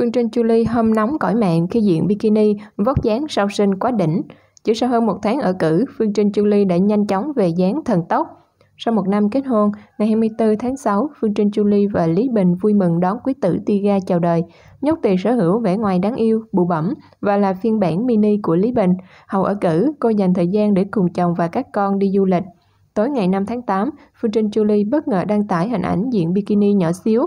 Phương Trinh Chu Julie hâm nóng cõi mạng khi diện bikini vóc dáng sau sinh quá đỉnh. Chỉ sau hơn một tháng ở cử, Phương Trinh Chu Julie đã nhanh chóng về dáng thần tốc. Sau một năm kết hôn, ngày 24 tháng 6, Phương Trinh Chu Julie và Lý Bình vui mừng đón quý tử Tiga chào đời. Nhóc tỳ sở hữu vẻ ngoài đáng yêu, bụ bẩm và là phiên bản mini của Lý Bình. Hầu ở cử, cô dành thời gian để cùng chồng và các con đi du lịch. Tối ngày 5 tháng 8, Phương Trinh Chu Julie bất ngờ đăng tải hình ảnh diện bikini nhỏ xíu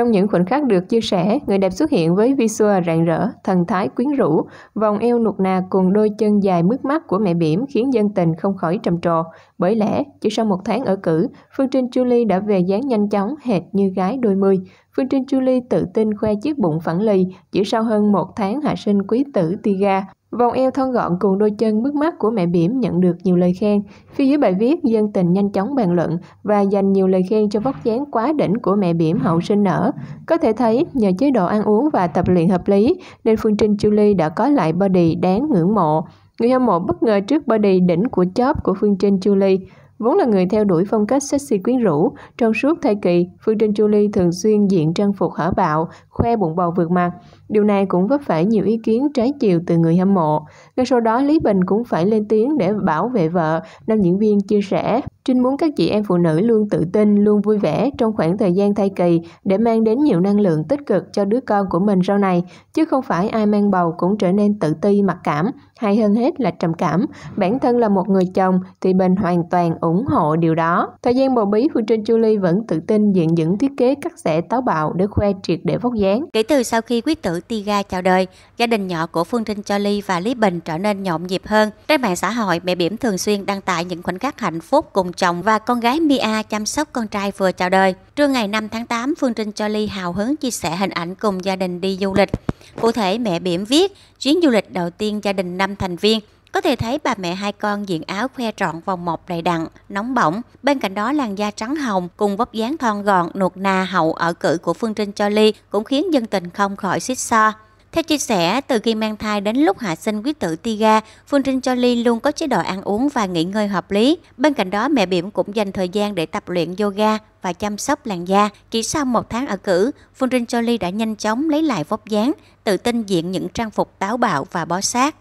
trong những khoảnh khắc được chia sẻ, người đẹp xuất hiện với visual rạng rỡ, thần thái quyến rũ, vòng eo nụt nà cùng đôi chân dài mướt mắt của mẹ bỉm khiến dân tình không khỏi trầm trồ. Bởi lẽ, chỉ sau một tháng ở cử, Phương Trinh Julie đã về dáng nhanh chóng hệt như gái đôi mươi. Phương Trinh Julie tự tin khoe chiếc bụng phẳng lì chỉ sau hơn một tháng hạ sinh quý tử Tiga. Vòng eo thon gọn cùng đôi chân bước mắt của mẹ Biểm nhận được nhiều lời khen. Phía dưới bài viết, dân tình nhanh chóng bàn luận và dành nhiều lời khen cho vóc dáng quá đỉnh của mẹ Biểm hậu sinh nở. Có thể thấy, nhờ chế độ ăn uống và tập luyện hợp lý, nên Phương Trinh Julie đã có lại body đáng ngưỡng mộ. Người hâm mộ bất ngờ trước body đỉnh của chóp của Phương Trinh Julie. Vốn là người theo đuổi phong cách sexy quyến rũ, trong suốt thời kỳ, Phương Trinh Julie thường xuyên diện trang phục hở bạo, khoe bụng bầu vượt mặt. Điều này cũng vấp phải nhiều ý kiến trái chiều từ người hâm mộ. Ngay sau đó, Lý Bình cũng phải lên tiếng để bảo vệ vợ, nam diễn viên chia sẻ. Trinh muốn các chị em phụ nữ luôn tự tin, luôn vui vẻ trong khoảng thời gian thai kỳ để mang đến nhiều năng lượng tích cực cho đứa con của mình sau này, chứ không phải ai mang bầu cũng trở nên tự ti, mặc cảm, hay hơn hết là trầm cảm. Bản thân là một người chồng thì mình hoàn toàn ủng hộ điều đó. Thời gian bầu bí, Phương Trinh Julie vẫn tự tin diện những thiết kế cắt xẻ táo bạo để khoe triệt để vóc dáng. Kể từ sau khi quyết tử Tiga chào đời, gia đình nhỏ của Phương Trinh Jolie và Lý Bình trở nên nhộn nhịp hơn. Trên mạng xã hội, mẹ Biểm thường xuyên đăng tải những khoảnh khắc hạnh phúc cùng chồng và con gái Mia chăm sóc con trai vừa chào đời. Trưa ngày 5 tháng 8, Phương Trinh cho Ly hào hứng chia sẻ hình ảnh cùng gia đình đi du lịch. Cụ thể, mẹ Biểm viết, chuyến du lịch đầu tiên gia đình 5 thành viên, có thể thấy bà mẹ hai con diện áo khoe trọn vòng một đầy đặn, nóng bỏng. Bên cạnh đó làn da trắng hồng cùng vóc dáng thon gọn, nuột nà hậu ở cử của Phương Trinh cho Ly cũng khiến dân tình không khỏi xích so. Theo chia sẻ, từ khi mang thai đến lúc hạ sinh quý tử Tiga, Phương Trinh Cho Ly luôn có chế độ ăn uống và nghỉ ngơi hợp lý. Bên cạnh đó, mẹ Biểm cũng dành thời gian để tập luyện yoga và chăm sóc làn da. Chỉ sau một tháng ở cử, Phương Trinh Cho Ly đã nhanh chóng lấy lại vóc dáng, tự tin diện những trang phục táo bạo và bó sát.